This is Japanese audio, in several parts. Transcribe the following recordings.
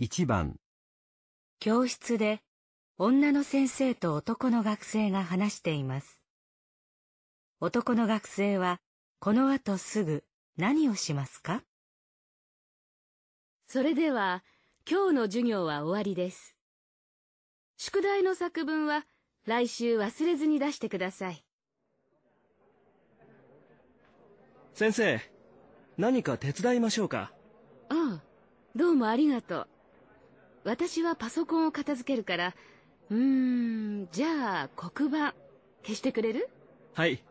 1番教室で女の先生と男の学生が話しています男の学生はこの後すぐ何をしますかそれでは今日の授業は終わりです宿題の作文は来週忘れずに出してください先生何か手伝いましょうかああどうもありがとう私はパソコンを片付けるから、うーん、じゃあ黒板消してくれるはい。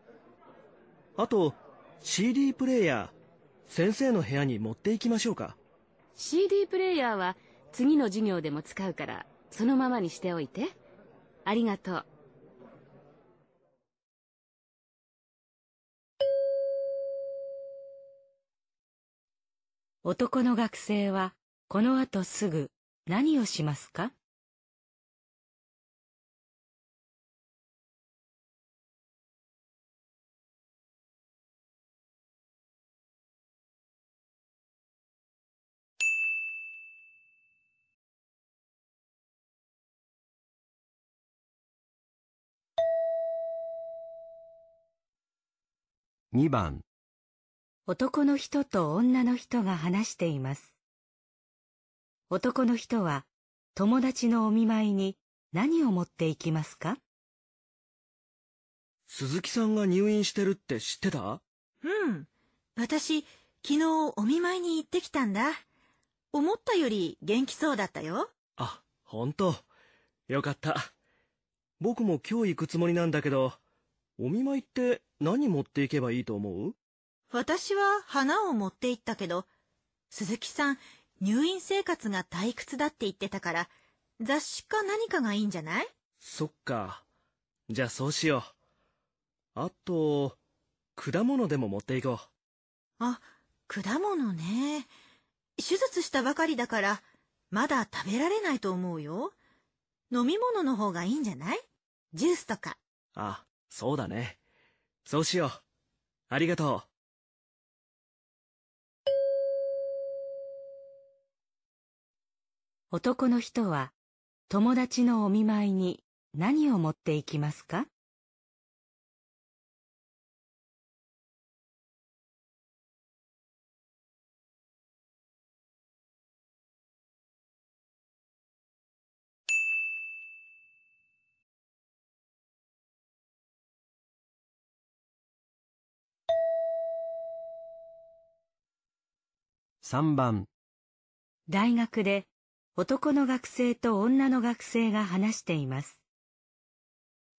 あと、CD プレーヤー、先生の部屋に持っていきましょうか。CD プレーヤーは次の授業でも使うから、そのままにしておいて。ありがとう。男の学生は、この後すぐ何をしますか2番男の人と女の人が話しています男の人は友達のお見舞いに何を持っていきますか鈴木さんが入院してるって知ってたうん。私、昨日お見舞いに行ってきたんだ。思ったより元気そうだったよ。あ、本当よかった。僕も今日行くつもりなんだけど、お見舞いって何持っていけばいいと思う私は花を持って行ったけど、鈴木さん入院生活が退屈だって言ってたから、雑誌か何かがいいんじゃないそっか。じゃあそうしよう。あと、果物でも持っていこう。あ、果物ね。手術したばかりだから、まだ食べられないと思うよ。飲み物の方がいいんじゃないジュースとか。あ、そうだね。そうしよう。ありがとう。男の人は、友達のお見舞いに何を持っていきますか3番大学で男の学生と女の学生が話しています。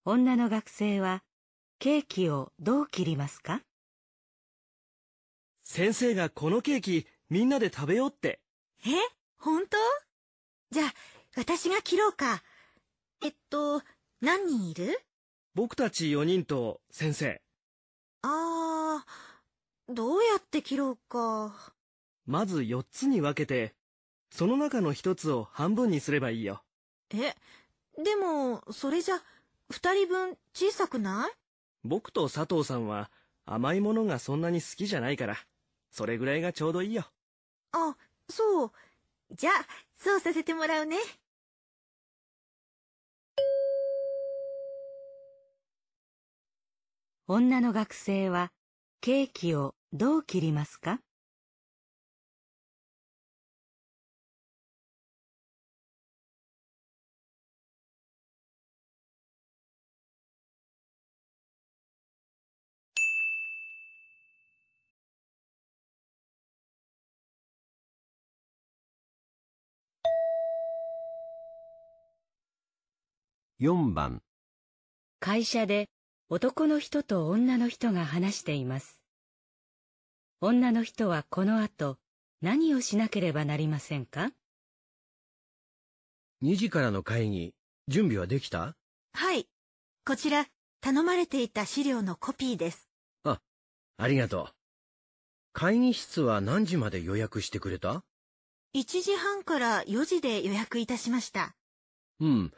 女の学生は、ケーキをどう切りますか先生がこのケーキみんなで食べようって。え本当じゃあ、私が切ろうか。えっと、何人いる僕たち4人と先生。ああ、どうやって切ろうか。まず4つに分けて、その中の一つを半分にすればいいよ。え、でも、それじゃ、二人分小さくない僕と佐藤さんは甘いものがそんなに好きじゃないから、それぐらいがちょうどいいよ。あ、そう。じゃあ、そうさせてもらうね。女の学生はケーキをどう切りますか4番会社で男の人と女の人が話しています女の人はこの後何をしなければなりませんか2時からの会議準備はできたはいこちら頼まれていた資料のコピーですあありがとう会議室は何時まで予約してくれた ?1 時半から4時で予約いたしました。うん。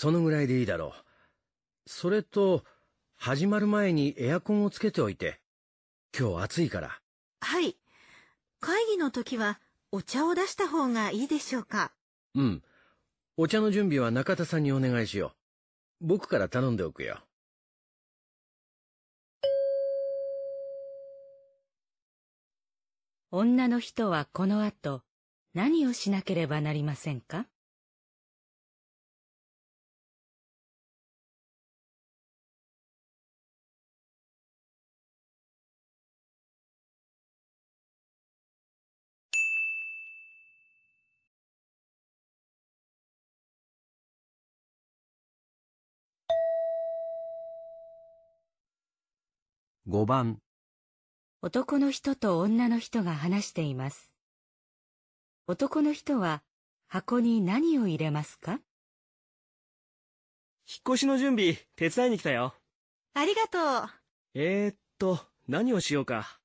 そのぐらいでいいだろう。それと、始まる前にエアコンをつけておいて。今日暑いから。はい。会議の時はお茶を出した方がいいでしょうか。うん。お茶の準備は中田さんにお願いしよう。僕から頼んでおくよ。女の人はこの後何をしなければなりませんか5番男の人と女の人が話しています男の人は箱に何を入れますか引っ越しの準備手伝いに来たよありがとうえー、っと何をしようか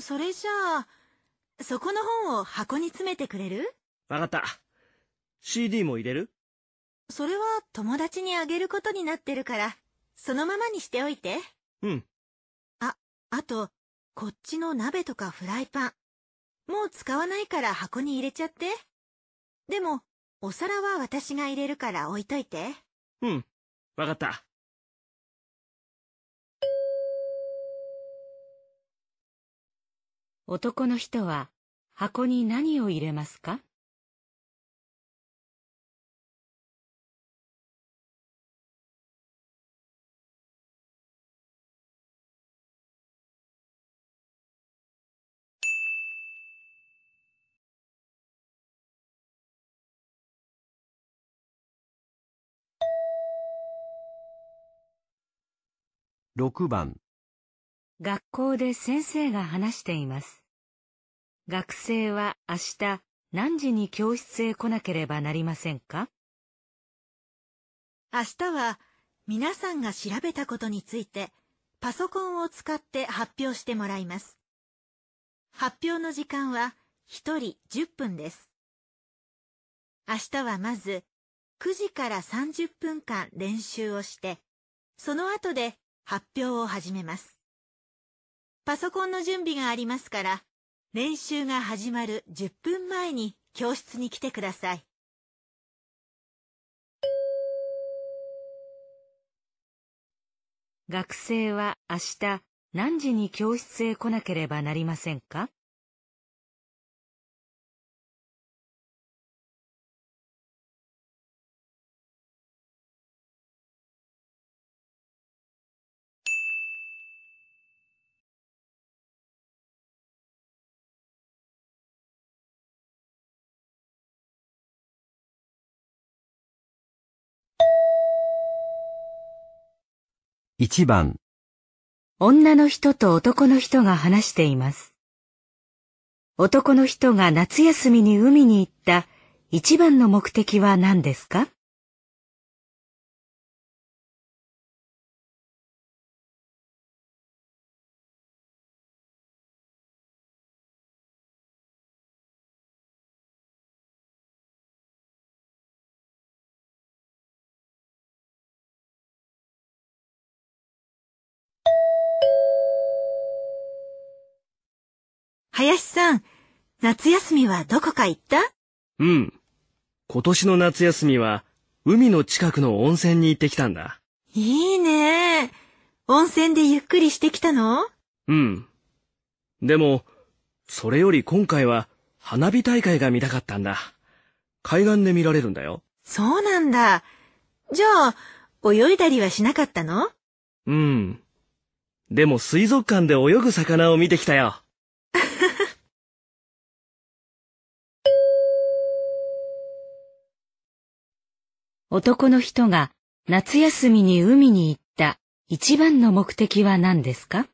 それじゃあそこの本を箱に詰めてくれるわかった CD も入れるそれは友達にあげることになってるからそのままにしておいてうんあと、こっちの鍋とかフライパン。もう使わないから箱に入れちゃって。でも、お皿は私が入れるから置いといて。うん、わかった。男の人は箱に何を入れますか6番学校で先生が話しています。学生は明日何時に教室へ来なければなりませんか明日は皆さんが調べたことについてパソコンを使って発表してもらいます。発表の時間は1人10分です。明日はまず9時から30分間練習をして、その後で発表を始めます。パソコンの準備がありますから、練習が始まる10分前に教室に来てください。学生は明日何時に教室へ来なければなりませんか1番女の人と男の人が話しています。男の人が夏休みに海に行った一番の目的は何ですか林さん、夏休みはどこか行ったうん。今年の夏休みは、海の近くの温泉に行ってきたんだ。いいね。温泉でゆっくりしてきたのうん。でも、それより今回は花火大会が見たかったんだ。海岸で見られるんだよ。そうなんだ。じゃあ、泳いだりはしなかったのうん。でも水族館で泳ぐ魚を見てきたよ。男の人が夏休みに海に行った一番の目的は何ですか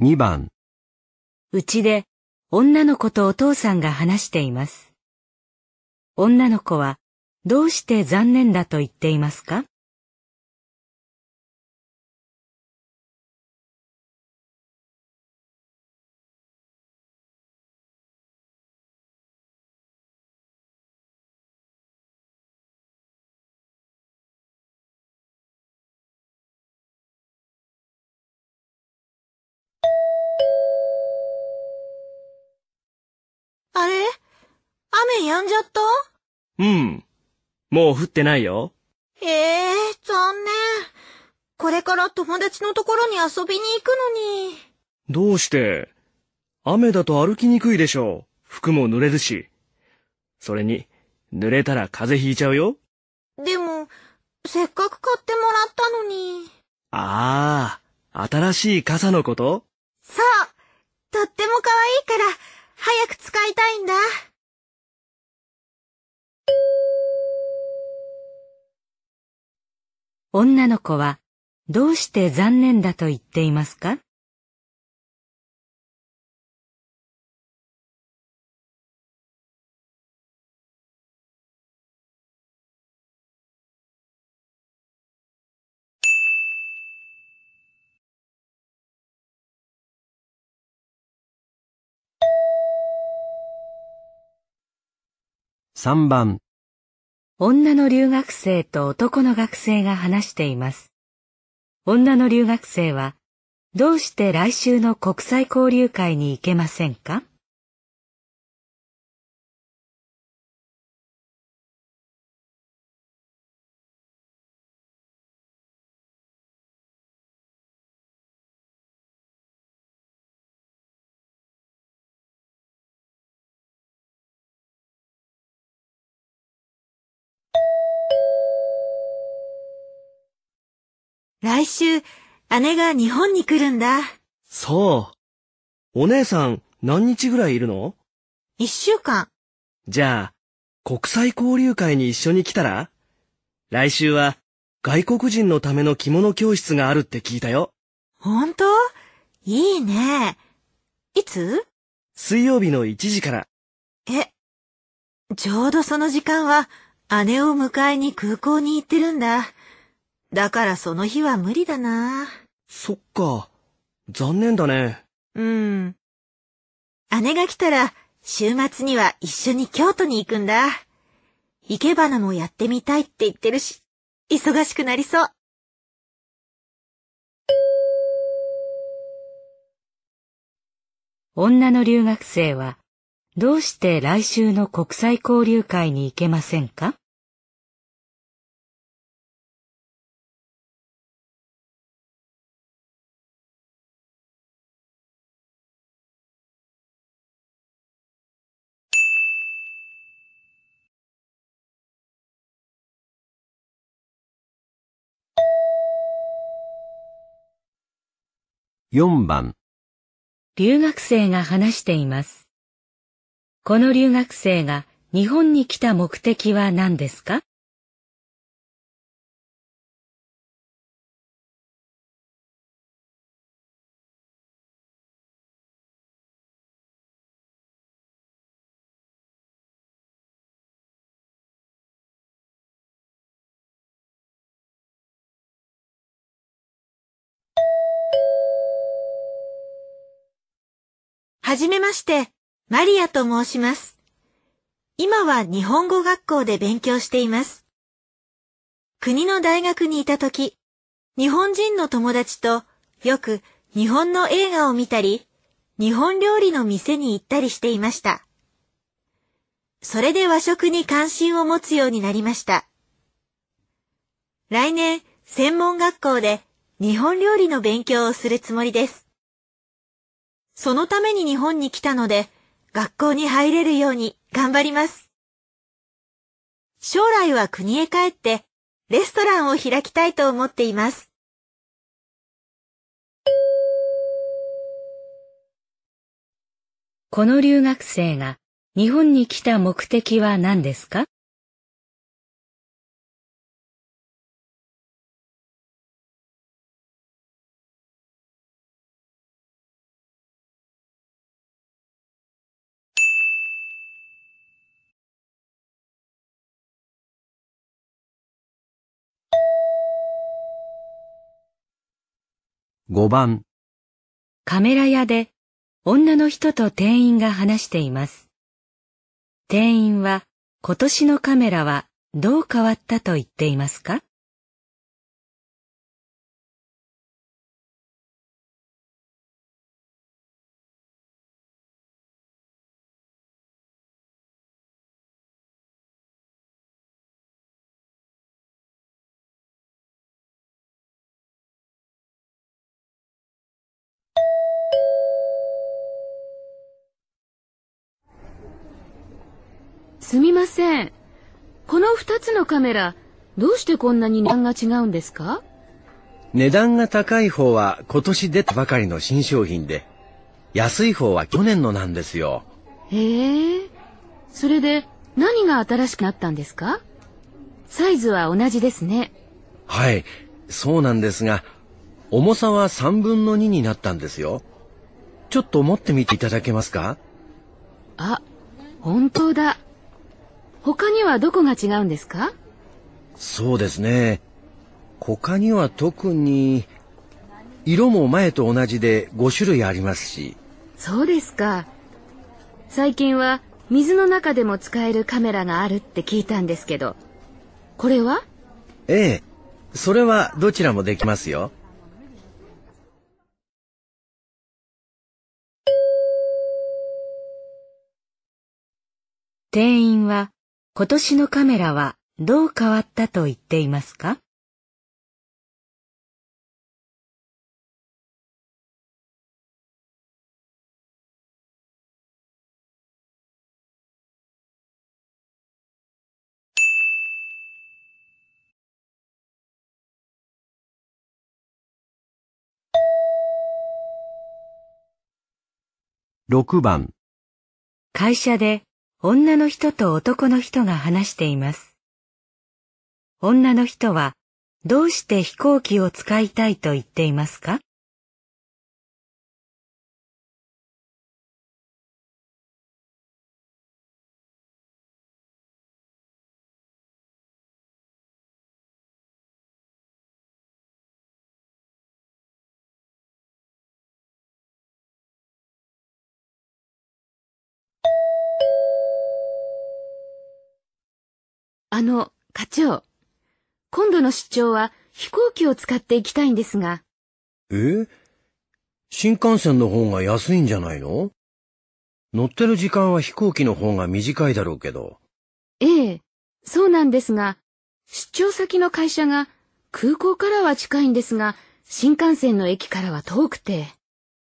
2番うちで女の子とお父さんが話しています。女の子は、どうして残念だと言っていますか雨やんじゃったうん。もう降ってないよ。ええー、残念。これから友達のところに遊びに行くのに。どうして雨だと歩きにくいでしょう。服も濡れるし。それに、濡れたら風邪ひいちゃうよ。でも、せっかく買ってもらったのに。ああ、新しい傘のことそう。とっても可愛いから、早く使いたいんだ。女の子はどうして残念だと言っていますか3番女の留学生と男の学生が話しています。女の留学生は、どうして来週の国際交流会に行けませんか来週、姉が日本に来るんだ。そう。お姉さん、何日ぐらいいるの一週間。じゃあ、国際交流会に一緒に来たら来週は、外国人のための着物教室があるって聞いたよ。ほんといいね。いつ水曜日の1時から。え、ちょうどその時間は、姉を迎えに空港に行ってるんだ。だからその日は無理だな。そっか。残念だね。うん。姉が来たら、週末には一緒に京都に行くんだ。生け花もやってみたいって言ってるし、忙しくなりそう。女の留学生は、どうして来週の国際交流会に行けませんか4番留学生が話しています。この留学生が日本に来た目的は何ですかはじめまして、マリアと申します。今は日本語学校で勉強しています。国の大学にいた時、日本人の友達とよく日本の映画を見たり、日本料理の店に行ったりしていました。それで和食に関心を持つようになりました。来年、専門学校で日本料理の勉強をするつもりです。そのために日本に来たので、学校に入れるように頑張ります。将来は国へ帰って、レストランを開きたいと思っています。この留学生が日本に来た目的は何ですか5番カメラ屋で女の人と店員が話しています。店員は今年のカメラはどう変わったと言っていますかすみません。この2つのカメラ、どうしてこんなに値段が違うんですか値段が高い方は今年出たばかりの新商品で、安い方は去年のなんですよ。へえそれで何が新しくなったんですかサイズは同じですね。はい、そうなんですが、重さは3分の2になったんですよ。ちょっと持ってみていただけますかあ、本当だ。他にはどこが違うんですかそうですね。他には特に、色も前と同じで5種類ありますし。そうですか。最近は水の中でも使えるカメラがあるって聞いたんですけど。これはええ。それはどちらもできますよ。店員は今年のカメラはどう変わったと言っていますか6番会社で女の人と男の人が話しています。女の人は、どうして飛行機を使いたいと言っていますかあの、課長。今度の出張は飛行機を使って行きたいんですが。え新幹線の方が安いんじゃないの乗ってる時間は飛行機の方が短いだろうけど。ええ、そうなんですが、出張先の会社が空港からは近いんですが、新幹線の駅からは遠くて。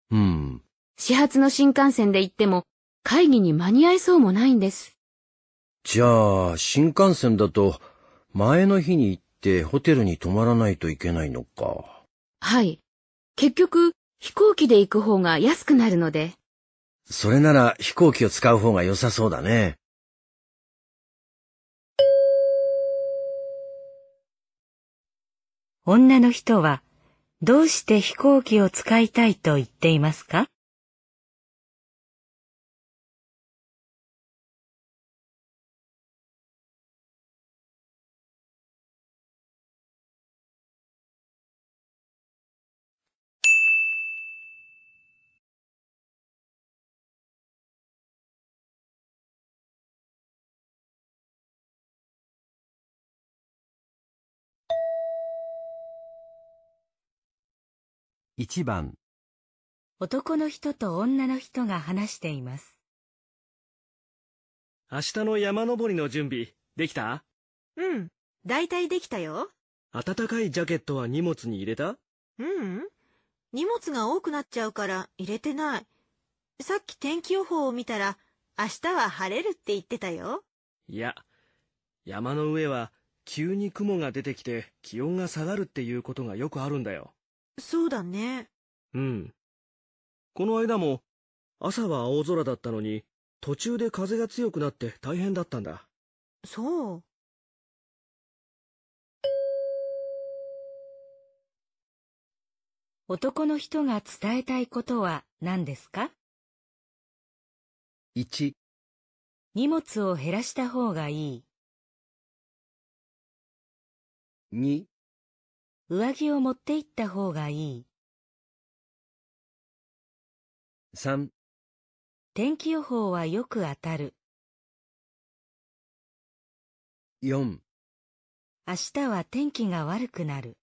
うん。始発の新幹線で行っても会議に間に合いそうもないんです。じゃあ、新幹線だと、前の日に行ってホテルに泊まらないといけないのか。はい。結局、飛行機で行く方が安くなるので。それなら飛行機を使う方が良さそうだね。女の人は、どうして飛行機を使いたいと言っていますか1番男の人と女の人が話しています明日の山登りの準備できたうん大体できたよ暖かいジャケットは荷物に入れたううん、荷物が多くなっちゃうから入れてないさっき天気予報を見たら明日は晴れるって言ってたよいや山の上は急に雲が出てきて気温が下がるっていうことがよくあるんだよそうだね。うん。この間も、朝は青空だったのに、途中で風が強くなって大変だったんだ。そう。男の人が伝えたいことは何ですか ?1 荷物を減らした方がいい。2上着を持って行った方がいい。3天気予報はよく当たる。4明日は天気が悪くなる。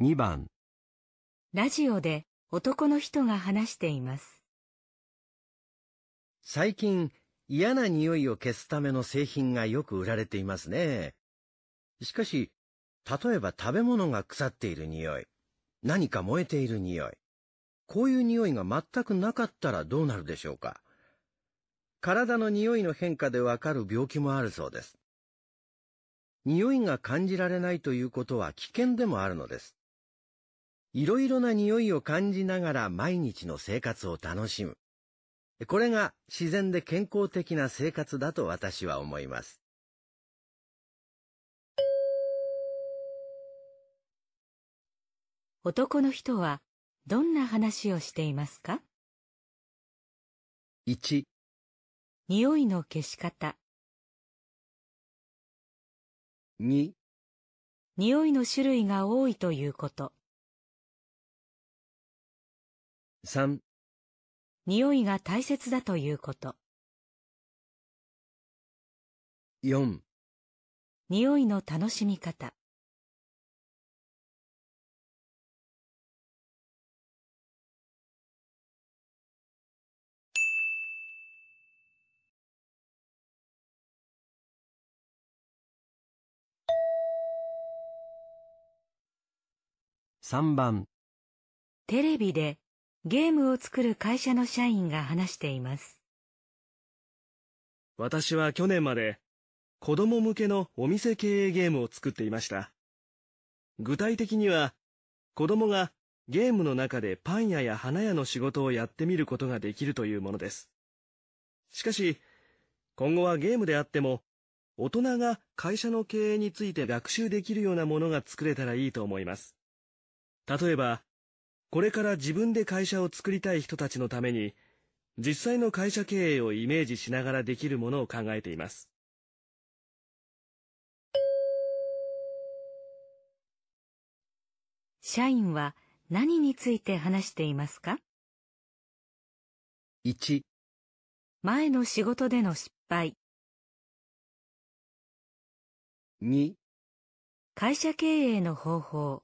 2番ラジオで男の人が話しています最近嫌な匂いを消すための製品がよく売られていますね。しかし、例えば食べ物が腐っている匂い、何か燃えている匂い、こういう匂いが全くなかったらどうなるでしょうか。体の匂いの変化でわかる病気もあるそうです。匂いが感じられないということは危険でもあるのです。いろいろな匂いを感じながら毎日の生活を楽しむ。これが自然で健康的な生活だと私は思います。男の人はどんな話をしていますか ?1 匂いの消し方2匂いの種類が多いということ3匂いが大切だということ4匂いの楽しみ方3番テレビでゲームを作る会社の社員が話しています。私は去年まで子供向けのお店経営ゲームを作っていました。具体的には子供がゲームの中でパン屋や花屋の仕事をやってみることができるというものです。しかし、今後はゲームであっても、大人が会社の経営について学習できるようなものが作れたらいいと思います。例えば、これから自分で会社を作りたい人たちのために、実際の会社経営をイメージしながらできるものを考えています。社員は何について話していますか ?1 前の仕事での失敗2会社経営の方法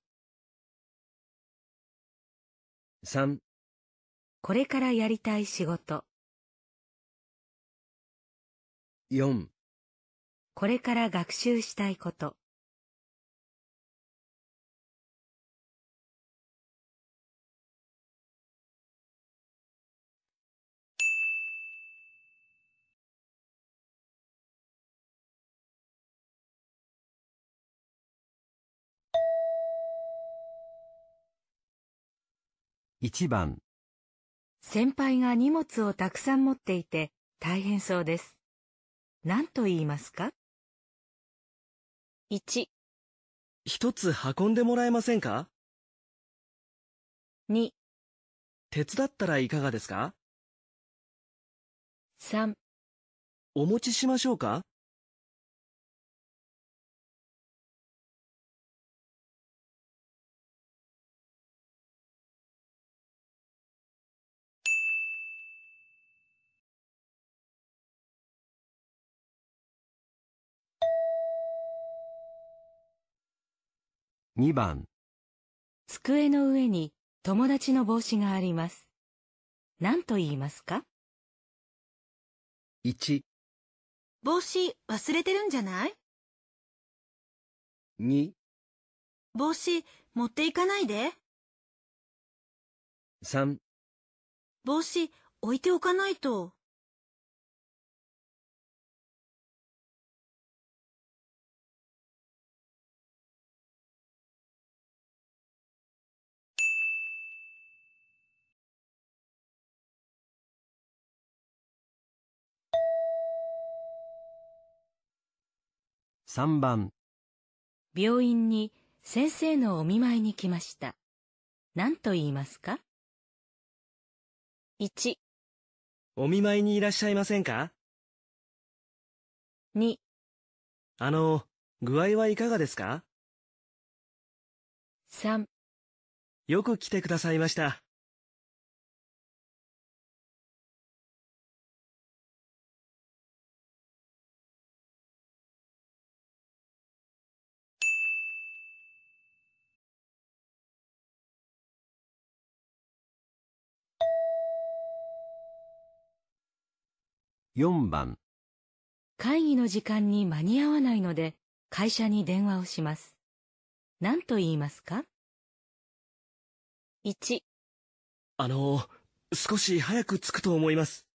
3これからやりたい仕事4これから学習したいこと1番先輩が荷物をたくさん持っていて大変そうです。何と言いますか ?1 一つ運んでもらえませんか ?2 手伝ったらいかがですか ?3 お持ちしましょうか2番机の上に友達の帽子があります。何と言いますか ?1 帽子忘れてるんじゃない ?2 帽子持っていかないで。3帽子置いておかないと。3番病院に先生のお見舞いに来ました。何と言いますか ?1 お見舞いにいらっしゃいませんか ?2 あの、具合はいかがですか ?3 よく来てくださいました。4番会議の時間に間に合わないので会社に電話をします。何と言いますか ?1 あの、少し早く着くと思います。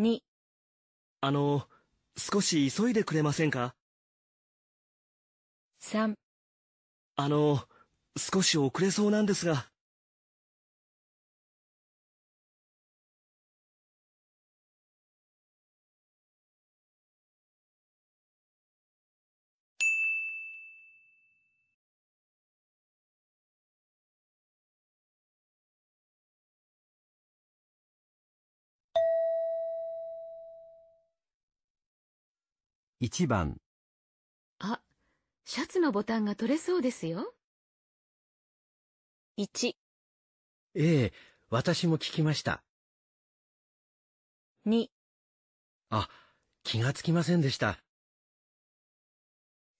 2あの、少し急いでくれませんか ?3 あの、少し遅れそうなんですが。1番あ、シャツのボタンが取れそうですよ。1、ええ、私も聞きました。2、あ、気がつきませんでした。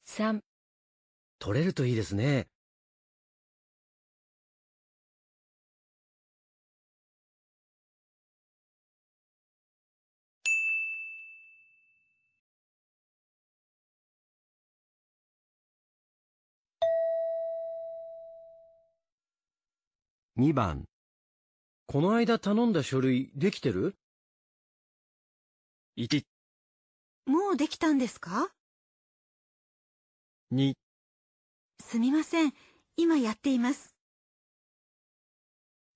3、取れるといいですね。2番。この間頼んだ書類できてる ?1。もうできたんですか ?2。すみません。今やっています。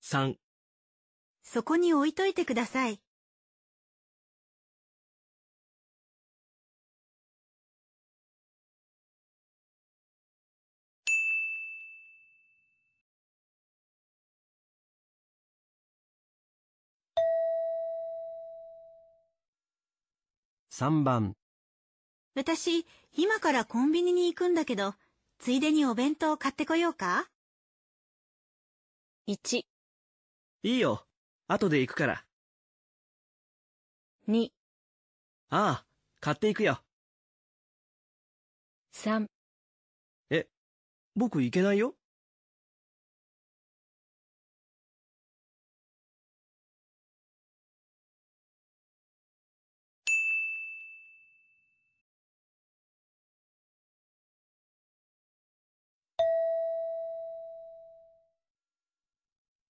3。そこに置いといてください。3番私、今からコンビニに行くんだけど、ついでにお弁当買ってこようか ?1、いいよ。後で行くから。2、ああ、買っていくよ。3、え、僕行けないよ。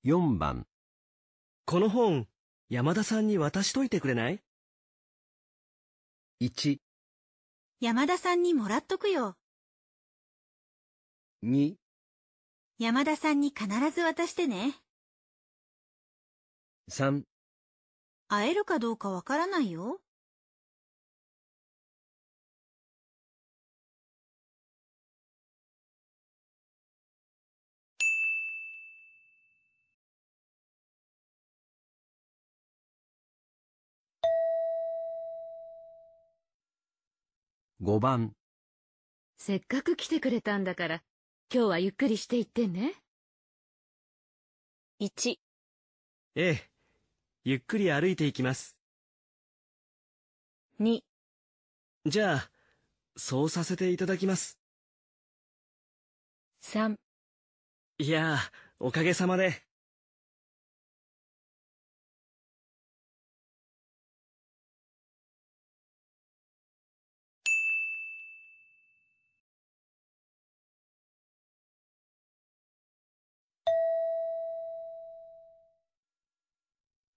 4番この本、山田さんに渡しといてくれない ?1、山田さんにもらっとくよ。2、山田さんに必ず渡してね。3、会えるかどうかわからないよ。5番せっかく来てくれたんだから今日はゆっくりしていってね1ええゆっくり歩いていきます2じゃあそうさせていただきます3いやおかげさまで。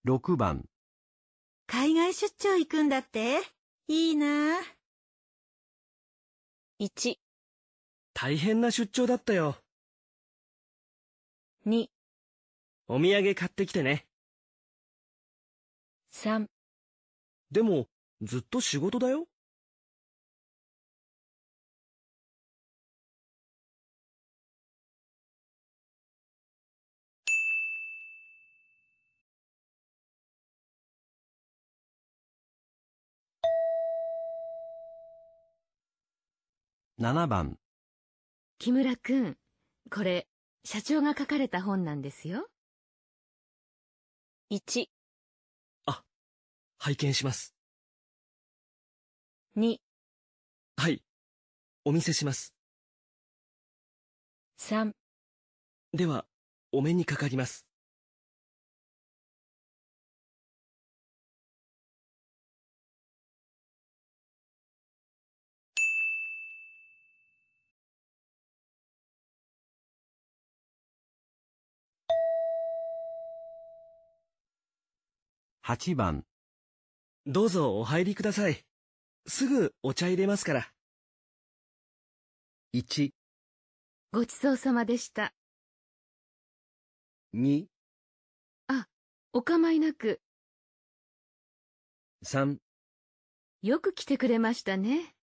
6番海外出張行くんだっていいな1大変な出張だったよ2お土産買ってきてね3でもずっと仕事だよ7番木村くん、これ、社長が書かれた本なんですよ。1、あ、拝見します。2、はい、お見せします。3、では、お目にかかります。8番。どうぞお入りください。すぐお茶入れますから。1。ごちそうさまでした。2。あ、お構いなく。3。よく来てくれましたね。